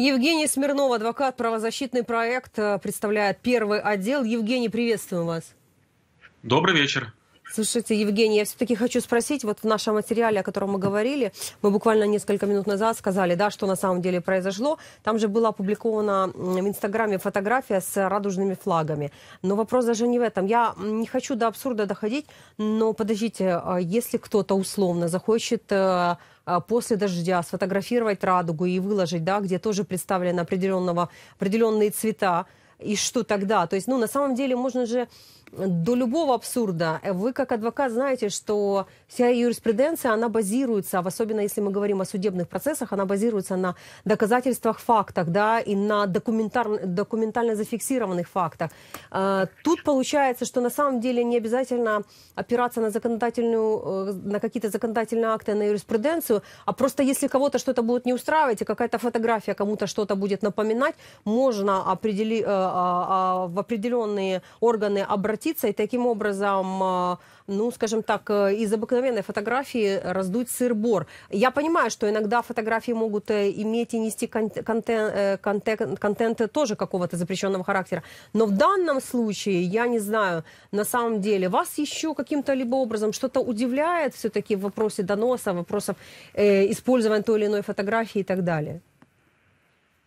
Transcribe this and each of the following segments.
Евгений Смирнов, адвокат, правозащитный проект, э, представляет первый отдел. Евгений, приветствуем вас. Добрый вечер. Слушайте, Евгений, я все-таки хочу спросить, вот в нашем материале, о котором мы говорили, мы буквально несколько минут назад сказали, да, что на самом деле произошло. Там же была опубликована в Инстаграме фотография с радужными флагами. Но вопрос даже не в этом. Я не хочу до абсурда доходить, но подождите, а, если кто-то условно захочет э, а, после дождя сфотографировать радугу и выложить, да, где тоже представлены определенного, определенные цвета, и что тогда? То есть, ну, на самом деле, можно же до любого абсурда. Вы, как адвокат, знаете, что вся юриспруденция, она базируется, а особенно если мы говорим о судебных процессах, она базируется на доказательствах, фактах, да, и на документар... документально зафиксированных фактах. А, тут получается, что на самом деле не обязательно опираться на законодательную, э, на какие-то законодательные акты, на юриспруденцию, а просто если кого-то что-то будет не устраивать, и какая-то фотография кому-то что-то будет напоминать, можно определи... Э, а, а, в определенные органы обратиться и таким образом, а, ну, скажем так, э, из обыкновенной фотографии раздуть сыр-бор. Я понимаю, что иногда фотографии могут э, иметь и нести контент, контент, э, контент тоже какого-то запрещенного характера. Но в данном случае, я не знаю, на самом деле, вас еще каким-то либо образом что-то удивляет все-таки в вопросе доноса, вопросов э, использования той или иной фотографии и так далее?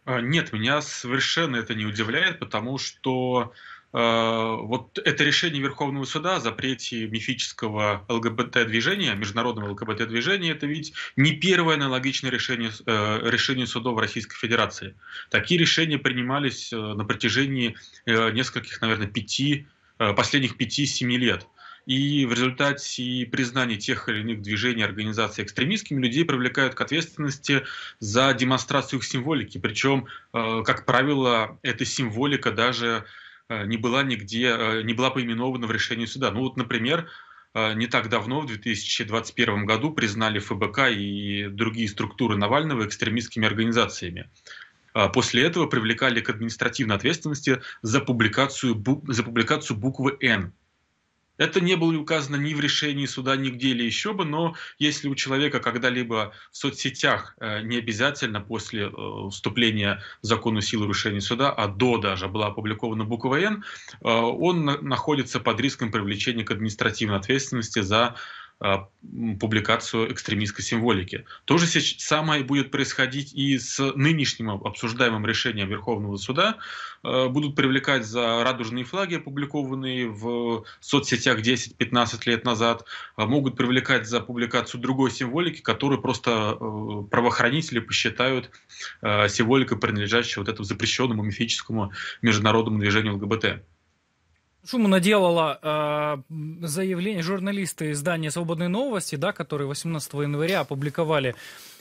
А, нет, меня совершенно это не удивляет, потому что а, вот это решение Верховного суда о запрете мифического ЛГБТ-движения, международного ЛГБТ-движения, это ведь не первое аналогичное решение, э, решение судов Российской Федерации. Такие решения принимались э, на протяжении э, нескольких, наверное, пяти, последних пяти-семи лет и в результате признания тех или иных движений организаций экстремистскими людей привлекают к ответственности за демонстрацию их символики. Причем, э, как правило, эта символика даже э, не была нигде, э, не была поименована в решении суда. Ну вот, например, не так давно, в 2021 году, признали ФБК и другие структуры Навального экстремистскими организациями. А после этого привлекали к административной ответственности за публикацию, за публикацию буквы «Н» Это не было указано ни в решении суда, нигде или еще бы, но если у человека когда-либо в соцсетях э, не обязательно после э, вступления в законную силу решения суда, а до даже была опубликована буква «Н», э, он находится под риском привлечения к административной ответственности за а, публикацию экстремистской символики. То же самое будет происходить и с нынешним обсуждаемым решением Верховного суда. А, будут привлекать за радужные флаги, опубликованные в соцсетях 10-15 лет назад. А могут привлекать за публикацию другой символики, которую просто э, правоохранители посчитают э, символикой, принадлежащей вот этому запрещенному мифическому международному движению ЛГБТ. Шума наделала э, заявление журналисты издания «Свободные новости», да, которые 18 января опубликовали,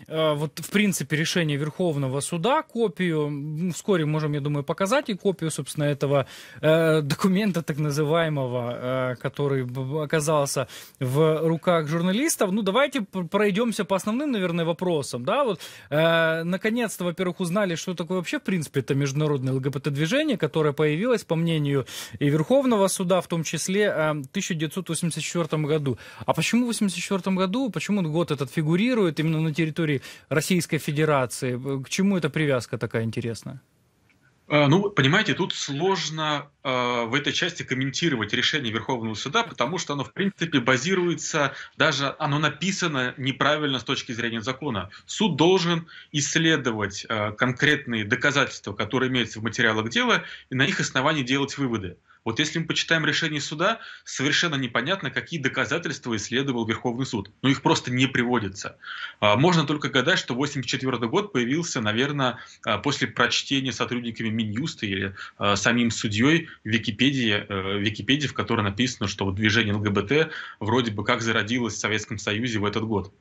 э, вот, в принципе, решение Верховного суда, копию, ну, вскоре можем, я думаю, показать и копию, собственно, этого э, документа так называемого, э, который оказался в руках журналистов. Ну, давайте пройдемся по основным, наверное, вопросам, да, вот, э, наконец-то, во-первых, узнали, что такое вообще, в принципе, это международное ЛГБТ-движение, которое появилось, по мнению и Верховного Верховного суда в том числе э, в 1984 году. А почему в 1984 году, почему год этот фигурирует именно на территории Российской Федерации? Э, к чему эта привязка такая интересная? Э, ну, понимаете, тут сложно э, в этой части комментировать решение Верховного суда, потому что оно, в принципе, базируется, даже оно написано неправильно с точки зрения закона. Суд должен исследовать э, конкретные доказательства, которые имеются в материалах дела, и на их основании делать выводы. Вот если мы почитаем решение суда, совершенно непонятно, какие доказательства исследовал Верховный суд. Но ну, их просто не приводится. А, можно только гадать, что 1984 год появился, наверное, а, после прочтения сотрудниками Минюста или а, самим судьей Википедии, э, Википедии, в которой написано, что движение ЛГБТ вроде бы как зародилось в Советском Союзе в этот год.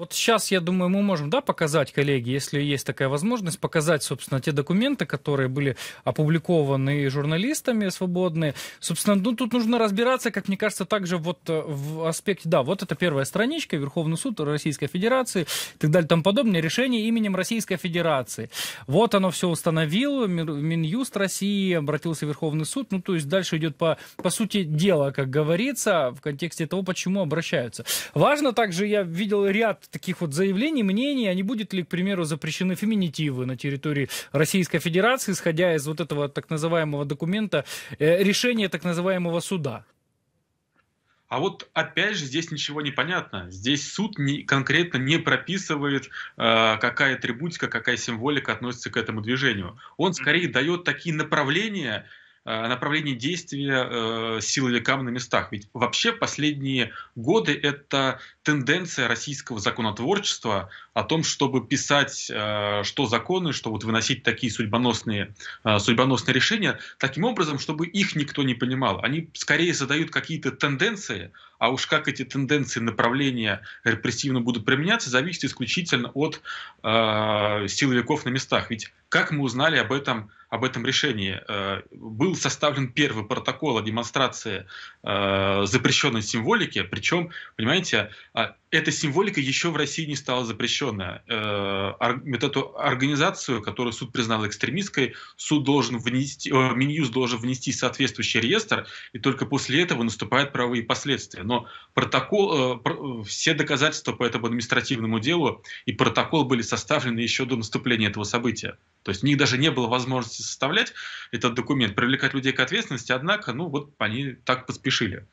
Вот сейчас, я думаю, мы можем, да, показать, коллеги, если есть такая возможность, показать, собственно, те документы, которые были опубликованы журналистами свободные. Собственно, ну, тут нужно разбираться, как мне кажется, также вот э, в аспекте, да, вот это первая страничка, Верховный суд Российской Федерации и так далее, тому подобное, решение именем Российской Федерации. Вот оно все установил, Минюст России, обратился в Верховный суд, ну, то есть дальше идет по, по сути дела, как говорится, в контексте того, почему обращаются. Важно также, я видел ряд таких вот заявлений, мнений, а не будет ли, к примеру, запрещены феминитивы на территории Российской Федерации, исходя из вот этого так называемого документа, э, решения так называемого суда? А вот опять же здесь ничего не понятно. Здесь суд не, конкретно не прописывает, э, какая атрибутика, какая символика относится к этому движению. Он скорее дает такие направления, Э, направление действия э, силовикам на местах. Ведь вообще последние годы это тенденция российского законотворчества о том, чтобы писать, э, что законы, что вот выносить такие судьбоносные, судьбоносные решения, таким образом, чтобы их никто не понимал. Они скорее задают какие-то тенденции, а уж как эти тенденции, направления репрессивно будут применяться, зависит исключительно от силовиков на местах. Ведь как мы узнали об этом об этом решении, э, был составлен первый протокол о демонстрации э, запрещенной символики, причем, понимаете, а эта символика еще в России не стала запрещенная. Э, вот эту организацию, которую суд признал экстремистской, суд должен внести, э, Минюст должен внести соответствующий реестр, и только после этого наступают правовые последствия. Но протокол, э, все доказательства по этому административному делу и протокол были составлены еще до наступления этого события. То есть у них даже не было возможности составлять этот документ, привлекать людей к ответственности, однако, ну вот они так поспешили.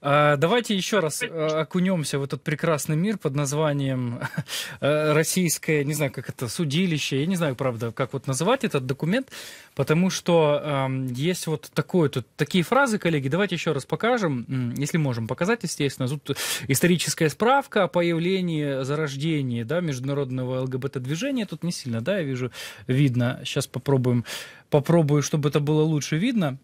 А, давайте еще раз э, окунемся в этот прекрасный мир под названием э, российское, не знаю, как это, судилище, я не знаю, правда, как вот называть этот документ, потому что эм, есть вот такое, тут, такие фразы, коллеги, давайте еще раз покажем, если можем показать, естественно, тут историческая справка о появлении, зарождении, да, международного ЛГБТ-движения, тут не сильно, да, я вижу, видно, сейчас попробуем, попробую, чтобы это было лучше видно,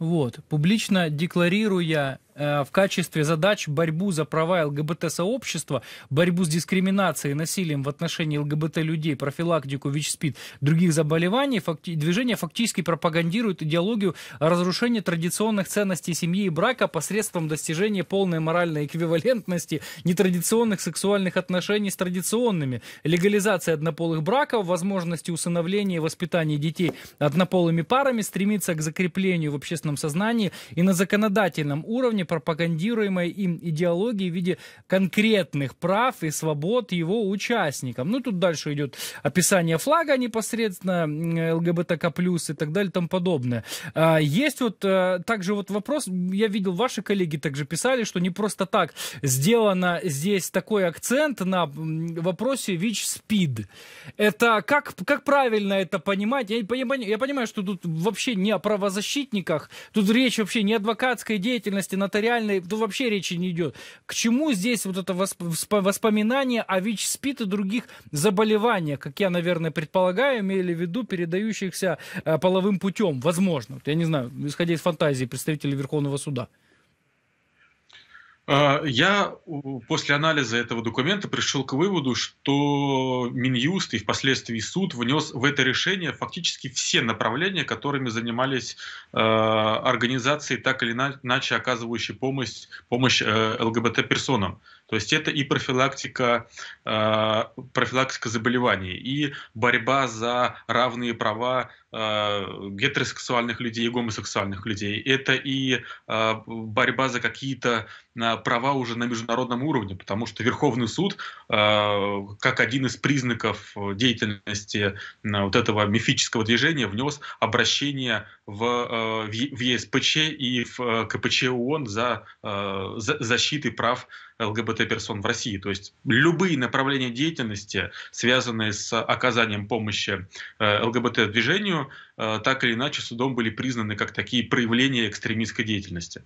вот, публично декларируя Э, в качестве задач борьбу за права ЛГБТ-сообщества, борьбу с дискриминацией и насилием в отношении ЛГБТ-людей, профилактику ВИЧ-СПИД, других заболеваний, факти- движение фактически пропагандирует идеологию разрушения традиционных ценностей семьи и брака посредством достижения полной моральной эквивалентности нетрадиционных сексуальных отношений с традиционными, легализация однополых браков, возможности усыновления и воспитания детей однополыми парами, стремится к закреплению в общественном сознании и на законодательном уровне рамками пропагандируемой им идеологии в виде конкретных прав и свобод его участникам. Ну, тут дальше идет описание флага непосредственно, ЛГБТК+, и так далее, и тому подобное. А, есть вот э, также вот вопрос, я видел, ваши коллеги также писали, что не просто так сделано здесь такой акцент на вопросе ВИЧ-СПИД. Это как, как правильно это понимать? Я, понимаю, я понимаю, что тут вообще не о правозащитниках, тут речь вообще не о адвокатской деятельности на это артериальной, ну вообще речи не идет. К чему здесь вот это восп- воспоминание о ВИЧ-СПИД и других заболеваниях, как я, наверное, предполагаю, имели в виду передающихся э, половым путем, возможно. Я не знаю, исходя из фантазии представителей Верховного суда. А, я после анализа этого документа пришел к выводу, что Минюст и впоследствии суд внес в это решение фактически все направления, которыми занимались а, организации, так или иначе оказывающие помощь, помощь э, ЛГБТ-персонам. То есть это и профилактика, э, профилактика заболеваний, и борьба за равные права э, гетеросексуальных людей и гомосексуальных людей. Это и э, борьба за какие-то права уже на международном уровне, потому что Верховный суд, как один из признаков деятельности вот этого мифического движения, внес обращение в, в ЕСПЧ и в КПЧ ООН за, за защитой прав ЛГБТ-персон в России. То есть любые направления деятельности, связанные с оказанием помощи э, ЛГБТ-движению, э, так или иначе судом были признаны как такие проявления экстремистской деятельности.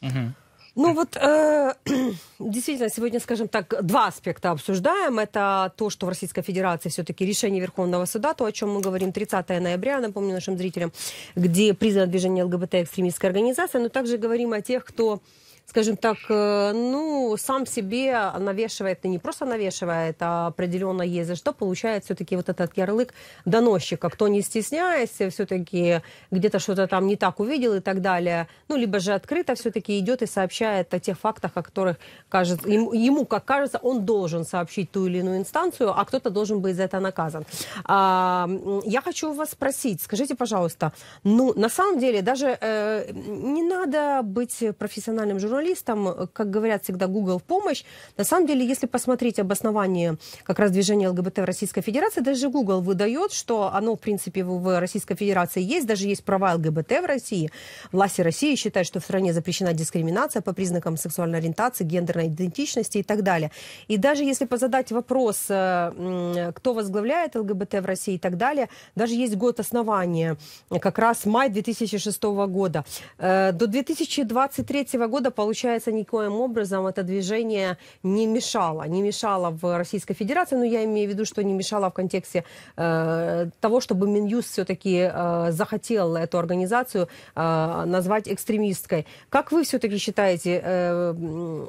Угу. Ну вот э, действительно сегодня, скажем так, два аспекта обсуждаем. Это то, что в Российской Федерации все-таки решение Верховного суда, то, о чем мы говорим 30 ноября, напомню нашим зрителям, где признано движение ЛГБТ экстремистской организации, но также говорим о тех, кто скажем так, э, ну, сам себе навешивает, и не просто навешивает, а определенно есть за что, получает все-таки вот этот ярлык доносчика, кто не стесняясь, все-таки где-то что-то там не так увидел и так далее, ну, либо же открыто все-таки идет и сообщает о тех фактах, о которых, кажется, ему, ему, как кажется, он должен сообщить ту или иную инстанцию, а кто-то должен быть за это наказан. А, я хочу вас спросить, скажите, пожалуйста, ну, на самом деле, даже э, не надо быть профессиональным журналистом, натуралистам, э, как говорят всегда, Google в помощь. На самом деле, если посмотреть обоснование как раз движения ЛГБТ в Российской Федерации, даже Google выдает, что оно, в принципе, в Российской Федерации есть, даже есть права ЛГБТ в России. Власти России считают, что в стране запрещена дискриминация по признакам сексуальной ориентации, гендерной идентичности и так далее. И даже если позадать вопрос, э, кто возглавляет ЛГБТ в России и так далее, даже есть год основания, как раз май 2006 года. Э, до 2023 года, получается, получается, никоим образом это движение не мешало. Не мешало в Российской Федерации, но ну, я имею в виду, что не мешало в контексте э, того, чтобы Минюст все-таки э, захотел эту организацию э, назвать экстремистской. Как вы все-таки считаете, э,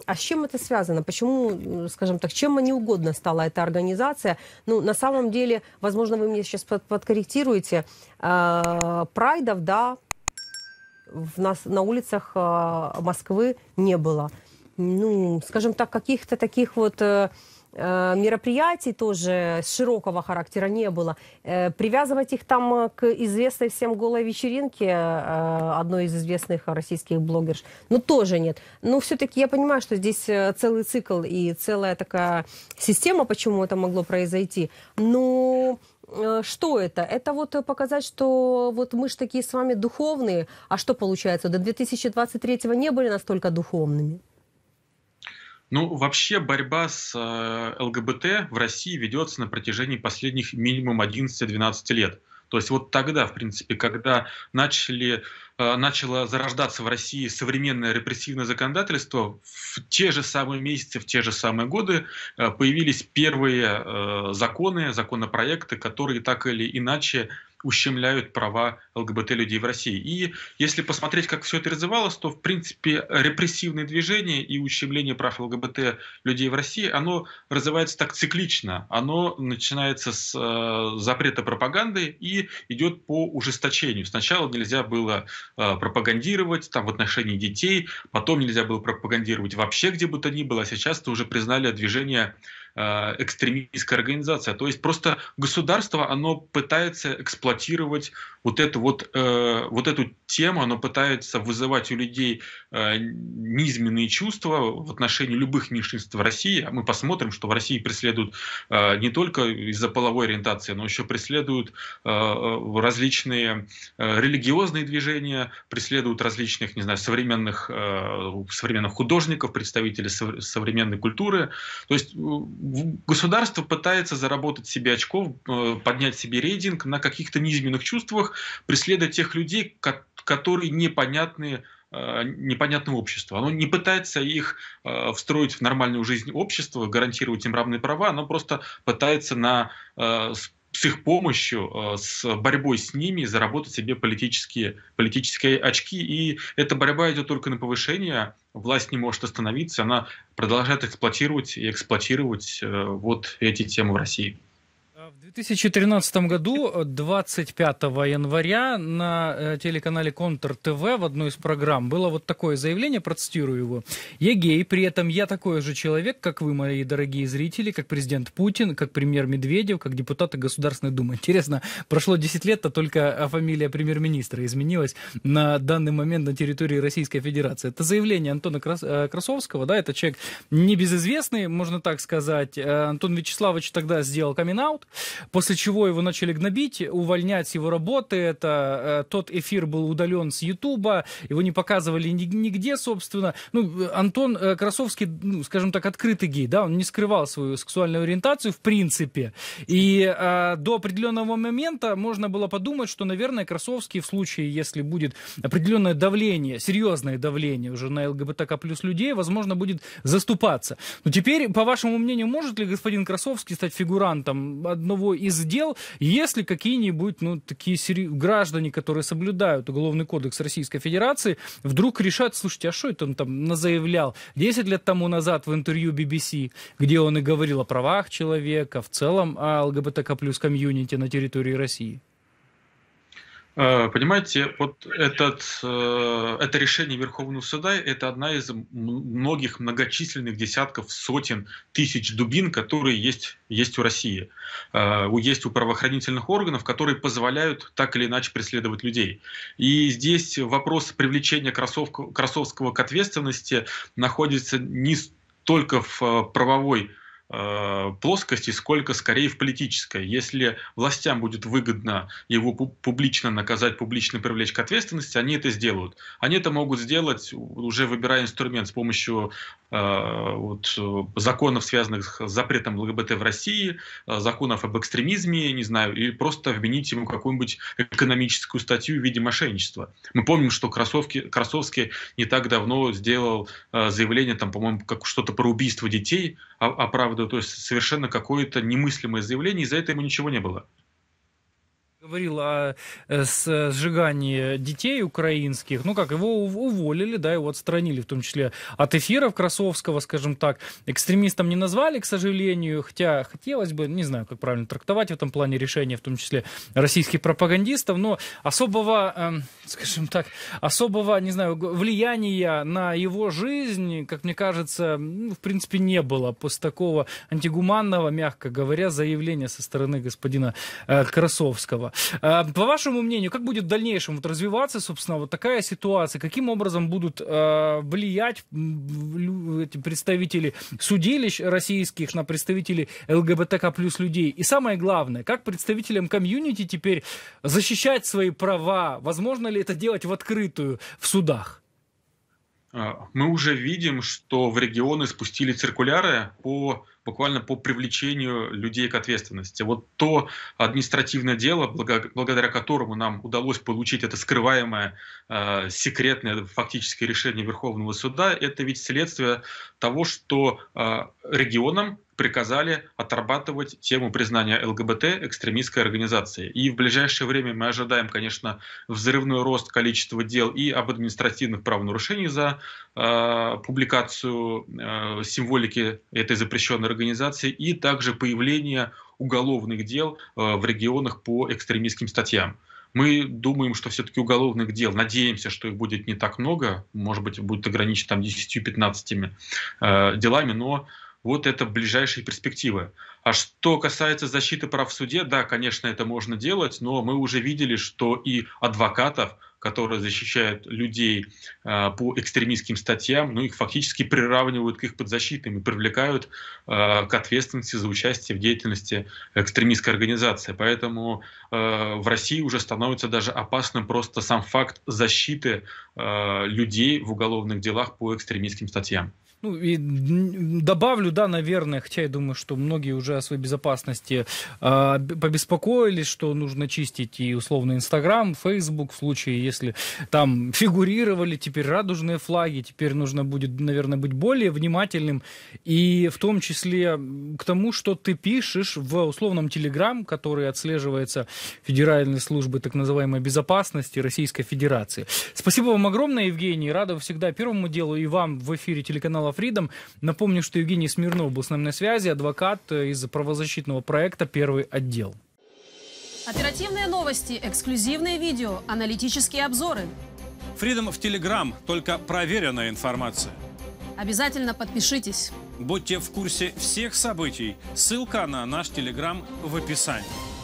а с чем это связано? Почему, скажем так, чем они угодно стала эта организация? Ну, на самом деле, возможно, вы мне сейчас под подкорректируете, э, прайдов, да, в нас на улицах а, Москвы не было. Ну, скажем так, каких-то таких вот э, э, мероприятий тоже широкого характера не было. Э, привязывать их там к известной всем голой вечеринке одной из известных российских блогерш, ну тоже нет. Но все-таки я понимаю, что здесь целый цикл и целая такая система, почему это могло произойти. Но Э, что это? Это вот э, показать, что вот мы же такие с вами духовные, а что получается, до 2023 не были настолько духовными? Ну, вообще борьба с э, ЛГБТ в России ведется на протяжении последних минимум 11-12 лет. То есть вот тогда, в принципе, когда начали, э, начало зарождаться в России современное репрессивное законодательство, в те же самые месяцы, в те же самые годы э, появились первые э, законы, законопроекты, которые так или иначе ущемляют права ЛГБТ-людей в России. И если посмотреть, как все это развивалось, то, в принципе, репрессивные движения и ущемление прав ЛГБТ-людей в России, оно развивается так циклично. Оно начинается с э, запрета пропаганды и идет по ужесточению. Сначала нельзя было э, пропагандировать там, в отношении детей, потом нельзя было пропагандировать вообще где бы то ни было, а сейчас это уже признали движение Э, экстремистская организация. То есть просто государство, оно пытается эксплуатировать вот эту вот, э, вот эту тему, оно пытается вызывать у людей э, низменные чувства в отношении любых меньшинств в России. А мы посмотрим, что в России преследуют э, не только из-за половой ориентации, но еще преследуют э, различные э, религиозные движения, преследуют различных, не знаю, современных, э, современных художников, представителей со современной культуры. То есть э, государство пытается заработать себе очков, э, поднять себе рейтинг на каких-то низменных чувствах, преследуя тех людей, которые непонятны э, непонятного общества. Оно не пытается их э, встроить в нормальную жизнь общества, гарантировать им равные права, оно просто пытается на э, с их помощью, э, с борьбой с ними заработать себе политические, политические очки. И эта борьба идет только на повышение. Власть не может остановиться. Она продолжает эксплуатировать и эксплуатировать э, вот эти темы в России. 2013 году, 25 э, января, на э, телеканале Контр ТВ в одной из программ было вот такое заявление, процитирую его. «Я гей, при этом я такой же человек, как вы, мои дорогие зрители, как президент Путин, как премьер Медведев, как депутаты Государственной Думы». Интересно, прошло 10 лет, а только а фамилия премьер-министра изменилась на данный момент на территории Российской Федерации. Это заявление Антона Крас... Э, Красовского, да, это человек небезызвестный, можно так сказать. Антон Вячеславович тогда сделал камин-аут, После чего его начали гнобить, увольнять с его работы. Это э, тот эфир был удален с Ютуба, его не показывали ни, нигде, собственно. Ну, Антон э, Красовский, ну, скажем так, открытый гей, да, он не скрывал свою сексуальную ориентацию в принципе. И э, до определенного момента можно было подумать, что, наверное, Красовский в случае, если будет определенное давление, серьезное давление уже на ЛГБТК плюс людей, возможно, будет заступаться. Но теперь, по вашему мнению, может ли господин Красовский стать фигурантом одного одного из дел, если какие-нибудь, ну, такие сери... граждане, которые соблюдают Уголовный кодекс Российской Федерации, вдруг решат, слушайте, а что это он там назаявлял 10 лет тому назад в интервью BBC, где он и говорил о правах человека, в целом о ЛГБТК плюс комьюнити на территории России? Э, понимаете, вот этот, э, это решение Верховного Суда – это одна из многих многочисленных десятков, сотен, тысяч дубин, которые есть, есть у России. Э, есть у правоохранительных органов, которые позволяют так или иначе преследовать людей. И здесь вопрос привлечения Красовского, Красовского к ответственности находится не только в правовой Э, плоскости, сколько скорее в политической. Если властям будет выгодно его публично наказать, публично привлечь к ответственности, они это сделают. Они это могут сделать, уже выбирая инструмент с помощью э, вот, законов, связанных с запретом ЛГБТ в России, э, законов об экстремизме, не знаю, или просто обвинить ему какую-нибудь экономическую статью в виде мошенничества. Мы помним, что Красовки, Красовский не так давно сделал э, заявление, там, по-моему, как что-то про убийство детей, оправдывают, то есть совершенно какое-то немыслимое заявление, и за это ему ничего не было говорил о э, э, сжигании детей украинских. Ну как, его уволили, да, его отстранили, в том числе от эфиров Красовского, скажем так. Экстремистом не назвали, к сожалению, хотя хотелось бы, не знаю, как правильно трактовать в этом плане решения, в том числе российских пропагандистов, но особого, эм, скажем так, особого, не знаю, влияния на его жизнь, как мне кажется, ну, в принципе, не было после такого антигуманного, мягко говоря, заявления со стороны господина э, Красовского. Э, по вашему мнению, как будет в дальнейшем вот развиваться, собственно, вот такая ситуация? Каким образом будут э, влиять эти представители судилищ российских на представителей ЛГБТК плюс людей? И самое главное, как представителям комьюнити теперь защищать свои права? Возможно ли это делать в открытую в судах? А, мы уже видим, что в регионы спустили циркуляры по буквально по привлечению людей к ответственности. Вот то административное дело, благодаря которому нам удалось получить это скрываемое, э, секретное фактическое решение Верховного суда, это ведь следствие того, что э, регионам приказали отрабатывать тему признания ЛГБТ экстремистской организации. И в ближайшее время мы ожидаем, конечно, взрывной рост количества дел и об административных правонарушениях за э, публикацию э, символики этой запрещенной организации и также появление уголовных дел э, в регионах по экстремистским статьям. Мы думаем, что все-таки уголовных дел, надеемся, что их будет не так много, может быть, будет ограничено там 10-15 э, делами, но вот это ближайшие перспективы. А что касается защиты прав в суде, да, конечно, это можно делать, но мы уже видели, что и адвокатов которые защищают людей э, по экстремистским статьям, ну их фактически приравнивают к их подзащитным и привлекают э, к ответственности за участие в деятельности экстремистской организации. Поэтому э, в России уже становится даже опасным просто сам факт защиты э, людей в уголовных делах по экстремистским статьям. Ну и добавлю, да, наверное, хотя я думаю, что многие уже о своей безопасности э, побеспокоились, что нужно чистить и условно Инстаграм, Фейсбук, в случае, если там фигурировали теперь радужные флаги, теперь нужно будет, наверное, быть более внимательным, и в том числе к тому, что ты пишешь в условном Телеграм, который отслеживается Федеральной службой так называемой безопасности Российской Федерации. Спасибо вам огромное, Евгений, рада всегда первому делу и вам в эфире телеканала журнала Freedom. Напомню, что Евгений Смирнов был с нами на связи, адвокат э, из правозащитного проекта «Первый отдел». Оперативные новости, эксклюзивные видео, аналитические обзоры. Freedom в Telegram, только проверенная информация. Обязательно подпишитесь. Будьте в курсе всех событий. Ссылка на наш Телеграм в описании.